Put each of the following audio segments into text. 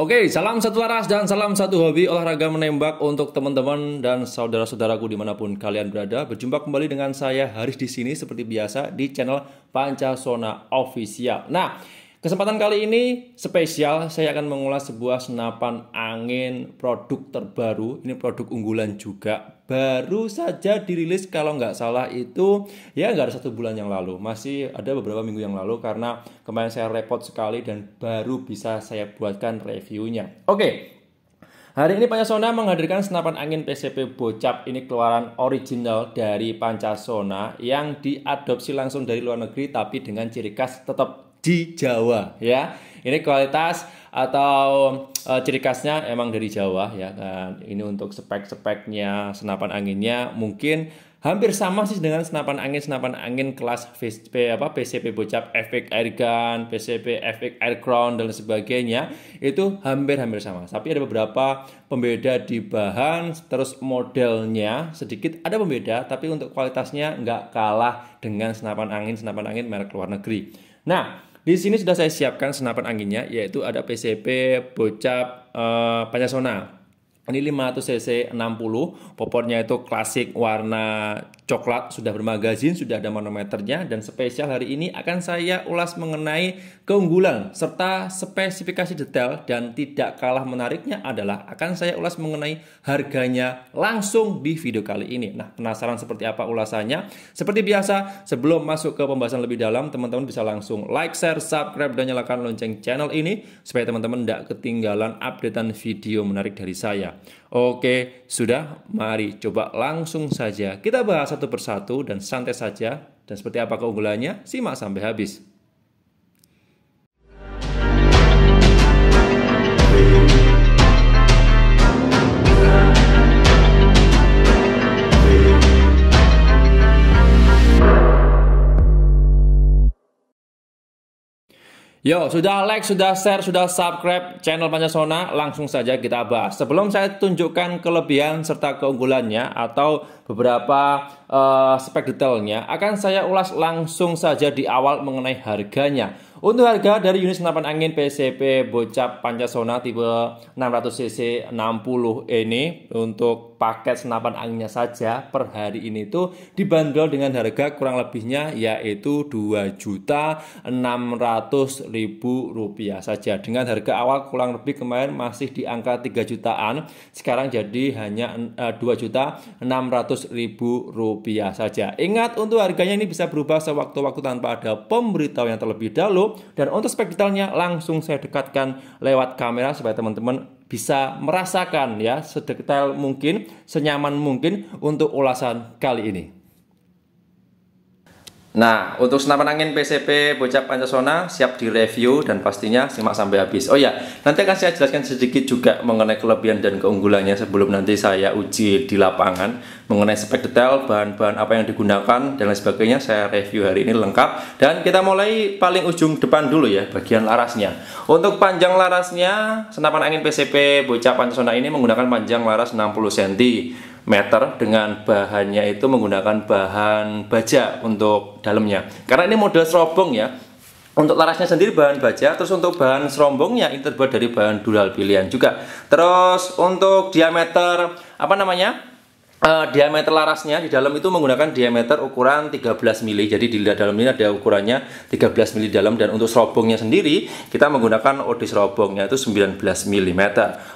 Oke, salam satu laras dan salam satu hobi olahraga menembak untuk teman-teman dan saudara-saudaraku dimanapun kalian berada. Berjumpa kembali dengan saya Haris di sini seperti biasa di channel Pancasona Official. Nah, Kesempatan kali ini spesial, saya akan mengulas sebuah senapan angin produk terbaru. Ini produk unggulan juga, baru saja dirilis kalau nggak salah itu ya nggak ada satu bulan yang lalu, masih ada beberapa minggu yang lalu karena kemarin saya repot sekali dan baru bisa saya buatkan reviewnya. Oke, Hari ini Pancasona menghadirkan senapan angin PCP Bocap ini keluaran original dari Pancasona yang diadopsi langsung dari luar negeri tapi dengan ciri khas tetap di Jawa ya. Ini kualitas atau e, ciri khasnya emang dari Jawa ya dan nah, ini untuk spek-speknya senapan anginnya mungkin hampir sama sih dengan senapan angin senapan angin kelas VCP apa PCP Bocap Epic Airgun, PCP Air Aircrown dan sebagainya itu hampir-hampir sama. Tapi ada beberapa pembeda di bahan terus modelnya sedikit ada pembeda tapi untuk kualitasnya nggak kalah dengan senapan angin senapan angin merek luar negeri. Nah, di sini sudah saya siapkan senapan anginnya, yaitu ada PCP, bocap, eh, Panasonic. Ini 500cc 60, popornya itu klasik warna coklat, sudah bermagazin, sudah ada manometernya, dan spesial hari ini akan saya ulas mengenai keunggulan serta spesifikasi detail dan tidak kalah menariknya adalah akan saya ulas mengenai harganya langsung di video kali ini. Nah, penasaran seperti apa ulasannya? Seperti biasa, sebelum masuk ke pembahasan lebih dalam, teman-teman bisa langsung like, share, subscribe, dan nyalakan lonceng channel ini supaya teman-teman tidak ketinggalan updatean video menarik dari saya. Oke, sudah? Mari coba langsung saja. Kita bahas satu persatu dan santai saja. Dan seperti apa keunggulannya? Simak sampai habis. Yo, sudah like, sudah share, sudah subscribe channel Pancasona, langsung saja kita bahas. Sebelum saya tunjukkan kelebihan serta keunggulannya atau beberapa uh, spek detailnya akan saya ulas langsung saja di awal mengenai harganya. Untuk harga dari unit senapan angin PCP Bocap Pancasona tipe 600cc 60 ini untuk paket senapan anginnya saja per hari ini tuh dibanderol dengan harga kurang lebihnya yaitu juta rp rupiah saja dengan harga awal kurang lebih kemarin masih di angka 3 jutaan sekarang jadi hanya eh, Rp2.600.000 ribu rupiah saja. Ingat untuk harganya ini bisa berubah sewaktu-waktu tanpa ada pemberitahuan terlebih dahulu. Dan untuk spek detailnya langsung saya dekatkan lewat kamera supaya teman-teman bisa merasakan ya sedetail mungkin, senyaman mungkin untuk ulasan kali ini. Nah, untuk senapan angin PCP Bocah Pancasona siap direview dan pastinya simak sampai habis. Oh ya, nanti akan saya jelaskan sedikit juga mengenai kelebihan dan keunggulannya sebelum nanti saya uji di lapangan mengenai spek detail, bahan-bahan apa yang digunakan dan lain sebagainya. Saya review hari ini lengkap dan kita mulai paling ujung depan dulu ya bagian larasnya. Untuk panjang larasnya, senapan angin PCP Bocah Pancasona ini menggunakan panjang laras 60 cm meter dengan bahannya itu menggunakan bahan baja untuk dalamnya. Karena ini model serobong ya. Untuk larasnya sendiri bahan baja, terus untuk bahan serombongnya ini terbuat dari bahan dual pilihan juga. Terus untuk diameter apa namanya? uh, diameter larasnya di dalam itu menggunakan diameter ukuran 13 mili jadi di dalam ini ada ukurannya 13 mili dalam dan untuk serobongnya sendiri kita menggunakan OD serobongnya itu 19 mm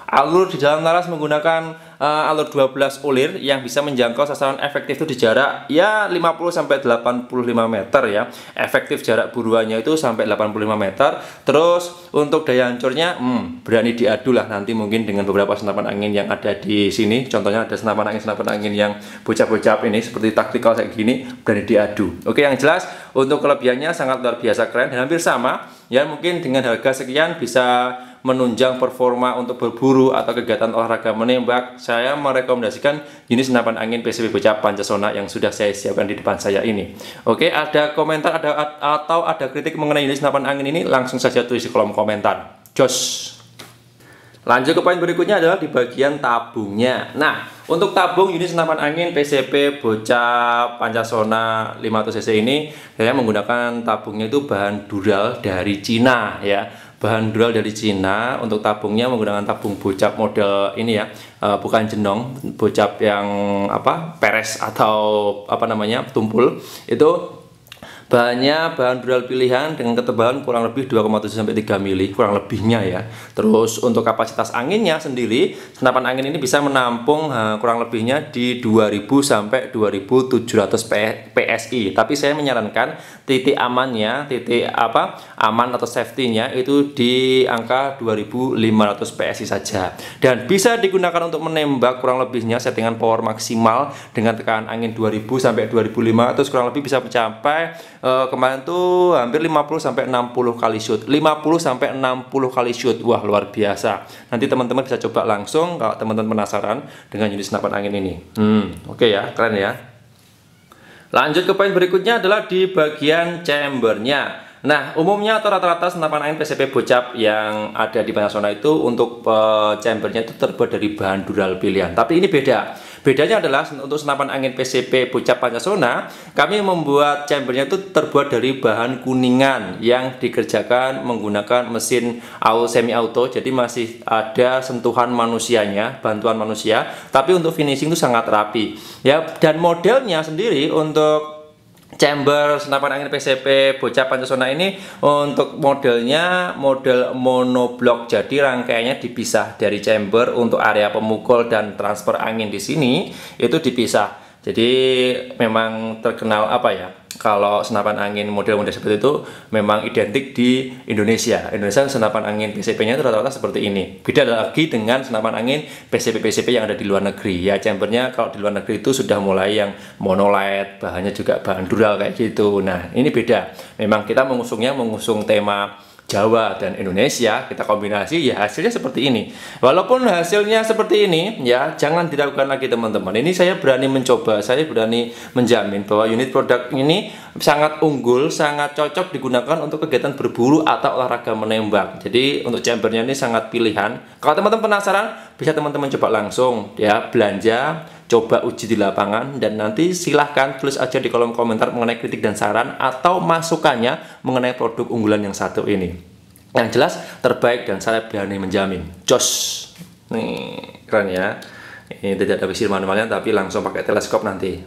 Alur di dalam laras menggunakan uh, alur 12 ulir yang bisa menjangkau sasaran efektif itu di jarak ya 50 sampai 85 meter ya. Efektif jarak buruannya itu sampai 85 meter. Terus untuk daya hancurnya hmm, berani diadu lah nanti mungkin dengan beberapa senapan angin yang ada di sini. Contohnya ada senapan angin-senapan angin yang bocap-bocap ini seperti taktikal kayak gini berani diadu. Oke, yang jelas untuk kelebihannya sangat luar biasa keren dan hampir sama ya mungkin dengan harga sekian bisa menunjang performa untuk berburu atau kegiatan olahraga menembak, saya merekomendasikan jenis senapan angin PCB Bocah Pancasona yang sudah saya siapkan di depan saya ini. Oke, ada komentar ada atau ada kritik mengenai jenis senapan angin ini, langsung saja tulis di kolom komentar. Jos. Lanjut ke poin berikutnya adalah di bagian tabungnya. Nah, untuk tabung unit senapan angin PCP Bocah Pancasona 500cc ini saya menggunakan tabungnya itu bahan dural dari Cina ya bahan dural dari Cina untuk tabungnya menggunakan tabung bocap model ini ya uh, bukan jenong bocap yang apa peres atau apa namanya tumpul itu Bahannya bahan dural pilihan dengan ketebalan kurang lebih 2,7 sampai 3 mili, kurang lebihnya ya. Terus untuk kapasitas anginnya sendiri, senapan angin ini bisa menampung uh, kurang lebihnya di 2000 sampai 2700 PSI. Tapi saya menyarankan titik amannya, titik apa? aman atau safety-nya itu di angka 2500 PSI saja. Dan bisa digunakan untuk menembak kurang lebihnya settingan power maksimal dengan tekanan angin 2000 sampai 2500 kurang lebih bisa mencapai uh, kemarin tuh hampir 50 sampai 60 kali shoot. 50 sampai 60 kali shoot. Wah, luar biasa. Nanti teman-teman bisa coba langsung kalau teman-teman penasaran dengan unit senapan angin ini. Hmm, oke okay ya, keren ya. Lanjut ke poin berikutnya adalah di bagian chambernya. Nah, umumnya atau rata-rata senapan angin PCP bocap yang ada di Panasonic itu untuk uh, chambernya itu terbuat dari bahan dural pilihan. Tapi ini beda. Bedanya adalah untuk senapan angin PCP bocah Pancasona, kami membuat chambernya itu terbuat dari bahan kuningan yang dikerjakan menggunakan mesin semi auto, jadi masih ada sentuhan manusianya, bantuan manusia. Tapi untuk finishing itu sangat rapi. Ya, dan modelnya sendiri untuk chamber senapan angin PCP bocah Pancasona ini untuk modelnya model monoblok jadi rangkaiannya dipisah dari chamber untuk area pemukul dan transfer angin di sini itu dipisah jadi memang terkenal apa ya? Kalau senapan angin model-model seperti itu memang identik di Indonesia. Indonesia senapan angin PCP-nya itu rata-rata seperti ini. Beda lagi dengan senapan angin PCP-PCP yang ada di luar negeri. Ya chambernya kalau di luar negeri itu sudah mulai yang monolite, bahannya juga bahan dural kayak gitu. Nah ini beda. Memang kita mengusungnya mengusung tema Jawa dan Indonesia kita kombinasi ya hasilnya seperti ini walaupun hasilnya seperti ini ya jangan dilakukan lagi teman-teman ini saya berani mencoba saya berani menjamin bahwa unit produk ini sangat unggul sangat cocok digunakan untuk kegiatan berburu atau olahraga menembak jadi untuk chambernya ini sangat pilihan kalau teman-teman penasaran bisa teman-teman coba langsung ya belanja coba uji di lapangan dan nanti silahkan tulis aja di kolom komentar mengenai kritik dan saran atau masukannya mengenai produk unggulan yang satu ini yang jelas terbaik dan saya berani menjamin jos nih keren ya ini tidak ada visir manualnya tapi langsung pakai teleskop nanti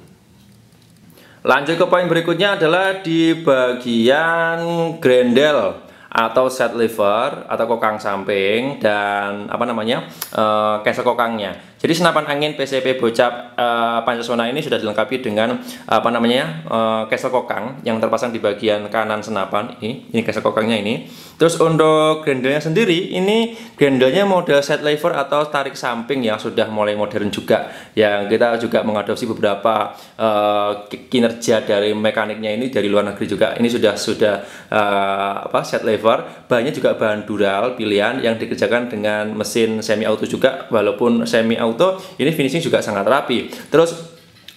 lanjut ke poin berikutnya adalah di bagian grendel atau set liver atau kokang samping dan apa namanya uh, kokangnya jadi senapan angin PCP Bocap uh, eh, Pancasona ini sudah dilengkapi dengan uh, apa namanya uh, eh, kesel kokang yang terpasang di bagian kanan senapan ini, ini kesel kokangnya ini. Terus untuk grendelnya sendiri ini grendelnya model set lever atau tarik samping yang sudah mulai modern juga. Yang kita juga mengadopsi beberapa uh, kinerja dari mekaniknya ini dari luar negeri juga. Ini sudah sudah uh, apa set lever, banyak juga bahan dural pilihan yang dikerjakan dengan mesin semi auto juga walaupun semi auto itu ini finishing juga sangat rapi terus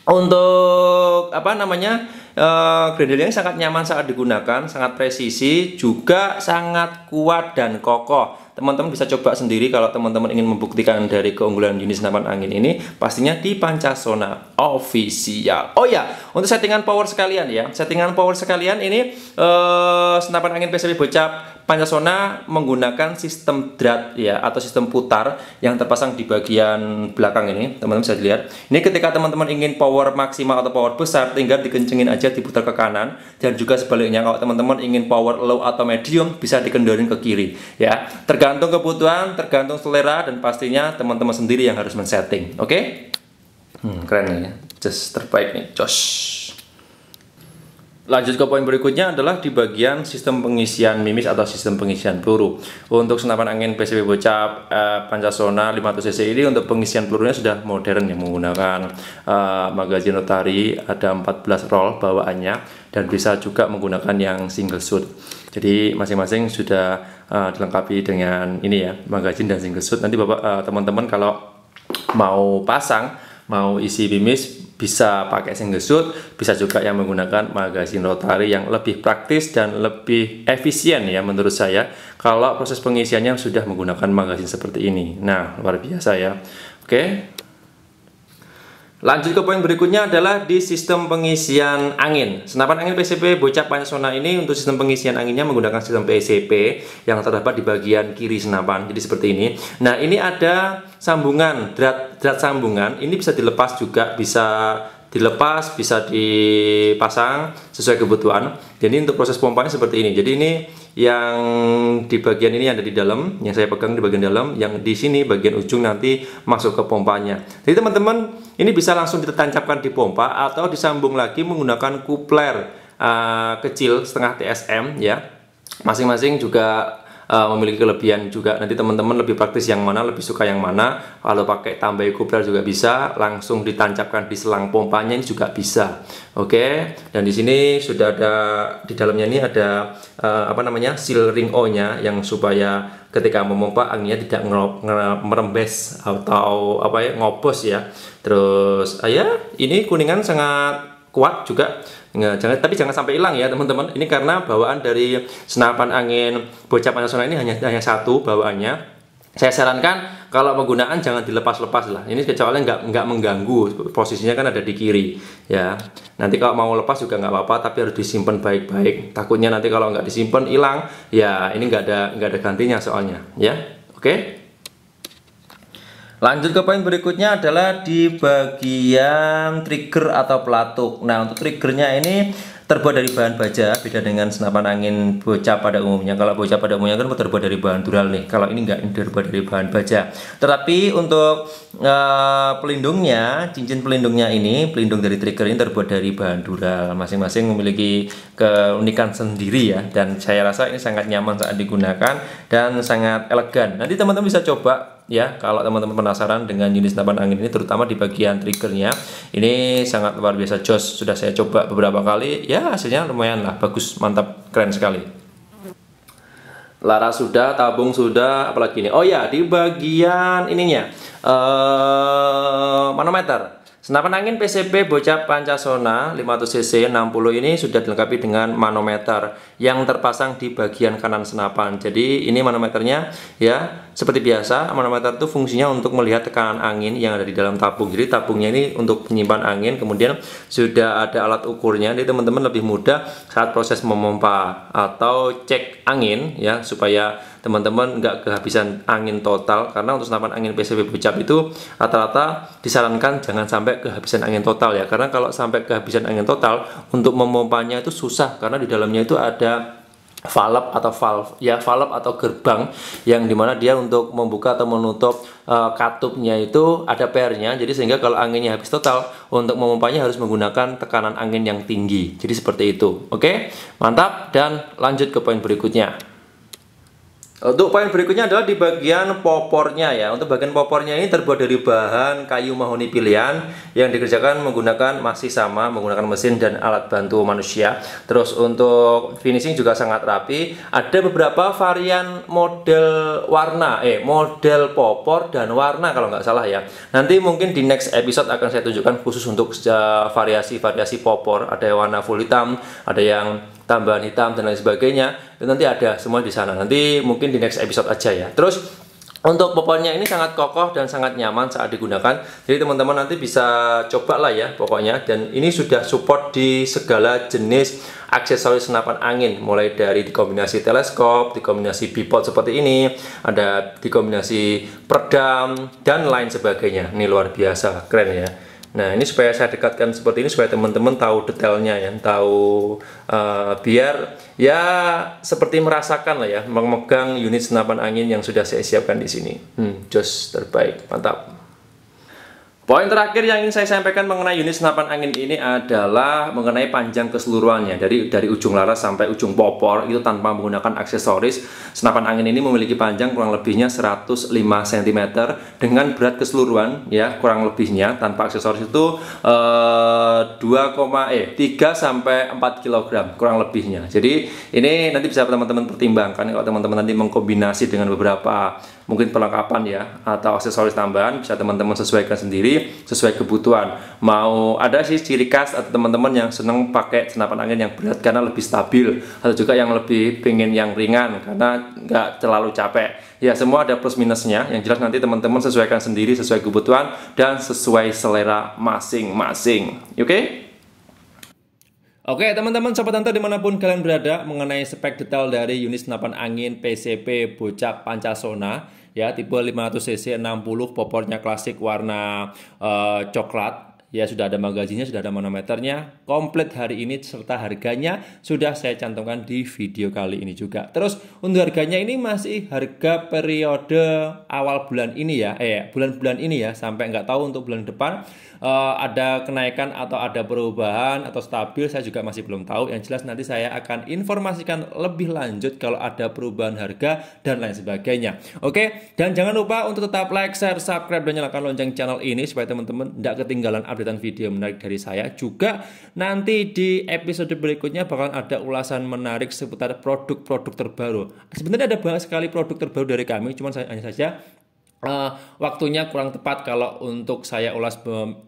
untuk apa namanya uh, eh, yang sangat nyaman saat digunakan sangat presisi juga sangat kuat dan kokoh teman-teman bisa coba sendiri kalau teman-teman ingin membuktikan dari keunggulan jenis senapan angin ini pastinya di Pancasona official oh ya untuk settingan power sekalian ya, settingan power sekalian ini eh, senapan angin PCB bocap Pancasona menggunakan sistem drat ya atau sistem putar yang terpasang di bagian belakang ini, teman-teman bisa dilihat. Ini ketika teman-teman ingin power maksimal atau power besar, tinggal dikencengin aja diputar ke kanan dan juga sebaliknya kalau teman-teman ingin power low atau medium bisa dikendorin ke kiri ya. Tergantung kebutuhan, tergantung selera dan pastinya teman-teman sendiri yang harus men-setting. Oke? Okay? Hmm, keren nih ya. Just terbaik nih, Josh. Lanjut ke poin berikutnya adalah di bagian sistem pengisian mimis atau sistem pengisian peluru. Untuk senapan angin PCB bocap eh, Pancasona 500cc ini untuk pengisian pelurunya sudah modern ya menggunakan eh, magazin rotari ada 14 roll bawaannya dan bisa juga menggunakan yang single shoot. Jadi masing-masing sudah eh, dilengkapi dengan ini ya, magazin dan single shoot. Nanti Bapak eh, teman-teman eh, kalau mau pasang mau isi bimis bisa pakai shoot, bisa juga yang menggunakan magazine rotary yang lebih praktis dan lebih efisien ya menurut saya kalau proses pengisiannya sudah menggunakan magazine seperti ini. Nah, luar biasa ya. Oke. Lanjut ke poin berikutnya adalah di sistem pengisian angin. Senapan angin PCP bocah Panasonic ini untuk sistem pengisian anginnya menggunakan sistem PCP yang terdapat di bagian kiri senapan. Jadi seperti ini. Nah, ini ada sambungan, drat drat sambungan. Ini bisa dilepas juga, bisa dilepas, bisa dipasang sesuai kebutuhan. Jadi untuk proses pompanya seperti ini. Jadi ini yang di bagian ini ada di dalam yang saya pegang di bagian dalam yang di sini bagian ujung nanti masuk ke pompanya jadi teman-teman ini bisa langsung ditancapkan di pompa atau disambung lagi menggunakan kupler uh, eh, kecil setengah TSM ya masing-masing juga uh, memiliki kelebihan juga nanti teman-teman lebih praktis yang mana lebih suka yang mana kalau pakai tambah kopdar juga bisa langsung ditancapkan di selang pompanya ini juga bisa oke okay? dan di sini sudah ada di dalamnya ini ada uh, apa namanya seal ring O nya yang supaya ketika memompa anginnya tidak merembes atau apa ya ngobos ya terus ayah ya, ini kuningan sangat kuat juga Nggak, jangan, tapi jangan sampai hilang ya teman-teman. Ini karena bawaan dari senapan angin bocah panasonic ini hanya hanya satu bawaannya. Saya sarankan kalau penggunaan jangan dilepas-lepas lah. Ini kecuali nggak nggak mengganggu posisinya kan ada di kiri ya. Nanti kalau mau lepas juga nggak apa-apa, tapi harus disimpan baik-baik. Takutnya nanti kalau nggak disimpan hilang, ya ini nggak ada nggak ada gantinya soalnya ya. Oke. Okay? Lanjut ke poin berikutnya adalah di bagian trigger atau pelatuk. Nah, untuk triggernya ini terbuat dari bahan baja, beda dengan senapan angin bocah pada umumnya. Kalau bocah pada umumnya kan terbuat dari bahan dural nih. Kalau ini enggak, ini terbuat dari bahan baja. Tetapi untuk uh, pelindungnya, cincin pelindungnya ini, pelindung dari trigger ini terbuat dari bahan dural. Masing-masing memiliki keunikan sendiri ya. Dan saya rasa ini sangat nyaman saat digunakan dan sangat elegan. Nanti teman-teman bisa coba ya kalau teman-teman penasaran dengan jenis senapan angin ini terutama di bagian triggernya ini sangat luar biasa jos sudah saya coba beberapa kali ya hasilnya lumayan lah bagus mantap keren sekali Laras sudah, tabung sudah, apalagi ini. Oh ya, di bagian ininya eh uh, manometer. Senapan angin PCP bocah Pancasona 500cc 60 ini sudah dilengkapi dengan manometer yang terpasang di bagian kanan senapan. Jadi ini manometernya ya seperti biasa manometer itu fungsinya untuk melihat tekanan angin yang ada di dalam tabung. Jadi tabungnya ini untuk penyimpan angin kemudian sudah ada alat ukurnya. Jadi teman-teman lebih mudah saat proses memompa atau cek angin ya supaya teman-teman nggak kehabisan angin total karena untuk senapan angin PCP bocap itu rata-rata disarankan jangan sampai kehabisan angin total ya karena kalau sampai kehabisan angin total untuk memompanya itu susah karena di dalamnya itu ada valve atau valve ya valve atau gerbang yang dimana dia untuk membuka atau menutup e, katupnya itu ada pernya jadi sehingga kalau anginnya habis total untuk memompanya harus menggunakan tekanan angin yang tinggi jadi seperti itu oke mantap dan lanjut ke poin berikutnya untuk poin berikutnya adalah di bagian popornya ya. Untuk bagian popornya ini terbuat dari bahan kayu mahoni pilihan yang dikerjakan menggunakan masih sama menggunakan mesin dan alat bantu manusia. Terus untuk finishing juga sangat rapi. Ada beberapa varian model warna, eh model popor dan warna kalau nggak salah ya. Nanti mungkin di next episode akan saya tunjukkan khusus untuk eh, variasi-variasi popor. Ada yang warna full hitam, ada yang tambahan hitam dan lain sebagainya itu nanti ada semua di sana nanti mungkin di next episode aja ya terus untuk pokoknya ini sangat kokoh dan sangat nyaman saat digunakan jadi teman-teman nanti bisa coba lah ya pokoknya dan ini sudah support di segala jenis aksesoris senapan angin mulai dari dikombinasi teleskop, dikombinasi bipod seperti ini ada dikombinasi peredam dan lain sebagainya ini luar biasa keren ya Nah, ini supaya saya dekatkan seperti ini supaya teman-teman tahu detailnya ya, tahu uh, biar ya seperti merasakan lah ya memegang unit senapan angin yang sudah saya siapkan di sini. Hmm, jos terbaik, mantap. Poin terakhir yang ingin saya sampaikan mengenai unit senapan angin ini adalah mengenai panjang keseluruhannya dari dari ujung laras sampai ujung popor itu tanpa menggunakan aksesoris. Senapan angin ini memiliki panjang kurang lebihnya 105 cm dengan berat keseluruhan ya kurang lebihnya tanpa aksesoris itu eh, 2, eh sampai 4 kg kurang lebihnya. Jadi ini nanti bisa teman-teman pertimbangkan kalau teman-teman nanti mengkombinasi dengan beberapa mungkin perlengkapan ya atau aksesoris tambahan bisa teman-teman sesuaikan sendiri sesuai kebutuhan mau ada sih ciri khas atau teman-teman yang seneng pakai senapan angin yang berat karena lebih stabil atau juga yang lebih pingin yang ringan karena nggak terlalu capek ya semua ada plus minusnya yang jelas nanti teman-teman sesuaikan sendiri sesuai kebutuhan dan sesuai selera masing-masing oke okay? Oke teman-teman Sobat tante dimanapun kalian berada mengenai spek detail dari unit senapan angin PCP Bocak Pancasona ya tipe 500cc 60 popornya klasik warna uh, coklat ya sudah ada magazinnya, sudah ada manometernya, komplit hari ini serta harganya sudah saya cantumkan di video kali ini juga. Terus untuk harganya ini masih harga periode awal bulan ini ya, eh bulan-bulan ini ya, sampai nggak tahu untuk bulan depan uh, ada kenaikan atau ada perubahan atau stabil saya juga masih belum tahu. Yang jelas nanti saya akan informasikan lebih lanjut kalau ada perubahan harga dan lain sebagainya. Oke, dan jangan lupa untuk tetap like, share, subscribe dan nyalakan lonceng channel ini supaya teman-teman tidak ketinggalan update updatean video menarik dari saya. Juga nanti di episode berikutnya bakal ada ulasan menarik seputar produk-produk terbaru. Sebenarnya ada banyak sekali produk terbaru dari kami, cuman hanya saja uh, waktunya kurang tepat kalau untuk saya ulas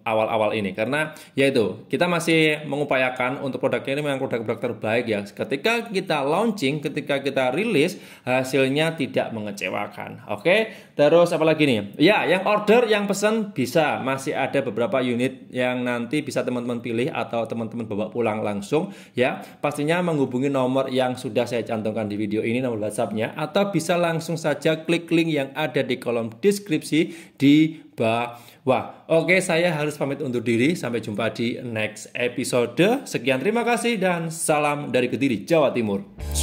awal-awal ini karena yaitu kita masih mengupayakan untuk produk ini memang produk-produk terbaik ya ketika kita launching ketika kita rilis hasilnya tidak mengecewakan oke okay? Terus apalagi nih? Ya, yang order, yang pesan bisa. Masih ada beberapa unit yang nanti bisa teman-teman pilih atau teman-teman bawa pulang langsung ya. Pastinya menghubungi nomor yang sudah saya cantumkan di video ini nomor WhatsAppnya atau bisa langsung saja klik link yang ada di kolom deskripsi di bawah. Oke, saya harus pamit undur diri. Sampai jumpa di next episode. Sekian terima kasih dan salam dari Kediri, Jawa Timur.